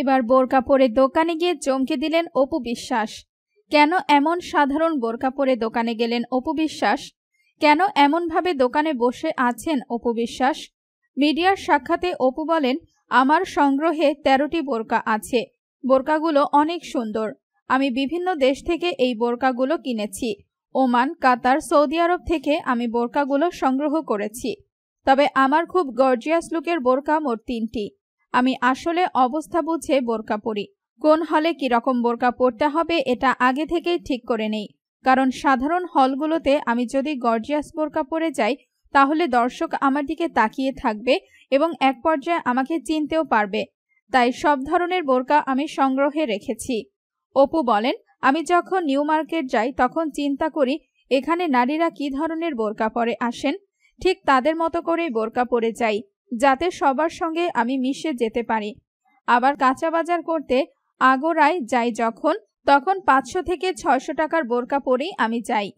এবার বোরকা পরে দোকানে গিয়ে চমকে দিলেন অপু বিশ্বাস কেন এমন সাধারণ বোরকা পরে দোকানে গেলেন অপু বিশ্বাস কেন এমনভাবে দোকানে বসে আছেন অপু বিশ্বাস মিডিয়ার সাক্ষাতে অপু বলেন আমার সংগ্রহে তেরোটি বোরকা আছে বোরকাগুলো অনেক সুন্দর আমি বিভিন্ন দেশ থেকে এই বোরকাগুলো কিনেছি ওমান কাতার সৌদি আরব থেকে আমি বোরকাগুলো সংগ্রহ করেছি তবে আমার খুব গর্জিয়াস লুকের বোরকা মোট তিনটি আমি আসলে অবস্থা বুঝে বোরকা পরি কোন হলে কিরকম বোরকা পরতে হবে এটা আগে থেকেই ঠিক করে নেই কারণ সাধারণ হলগুলোতে আমি যদি গর্জিয়াস বোরকা পরে যাই তাহলে দর্শক আমার দিকে তাকিয়ে থাকবে এবং এক পর্যায়ে আমাকে চিনতেও পারবে তাই সব ধরনের বোরকা আমি সংগ্রহে রেখেছি অপু বলেন আমি যখন নিউ মার্কেট যাই তখন চিন্তা করি এখানে নারীরা কি ধরনের বোরকা পরে আসেন ঠিক তাদের মতো করে বোরকা পরে যাই যাতে সবার সঙ্গে আমি মিশে যেতে পারি আবার কাঁচা বাজার করতে আগোড়ায় যাই যখন তখন পাঁচশো থেকে ছয়শো টাকার বোরকা পরেই আমি যাই